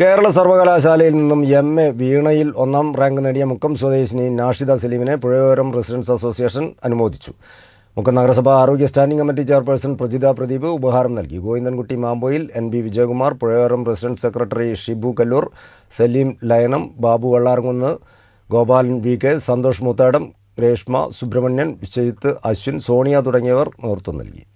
കേരള സർവകലാശാലയിൽ നിന്നും M A വീണയിൽ ഒന്നാം റാങ്ക് നേടിയ മുക്കം സ്വദേശിനി നാഷിദ സലീമിനെ പുഴയോരം റെസിഡൻസ് അസോസിയേഷൻ അനുമോദിച്ചു മുക്കം നഗരസഭ ആരോഗ്യ standing committee chairperson Prajitha Pradeep ഉപഹാരം നൽകി Govindankutty Mampoyil N B Vijayakumar Puzhayoram residents secretary Shibu Kallur Saleem ലയനം ബാബു വള്ളാർകുന്ന് ഗോപാലൻ വി കെ സന്തോഷ് മൂത്താടം രേഷ്മ സുബ്രഹ്മണ്യൻ വിശ്വജിത്ത് അശ്വിൻ സോണിയ തുടങ്ങിയവർ നേതൃത്വം നൽകി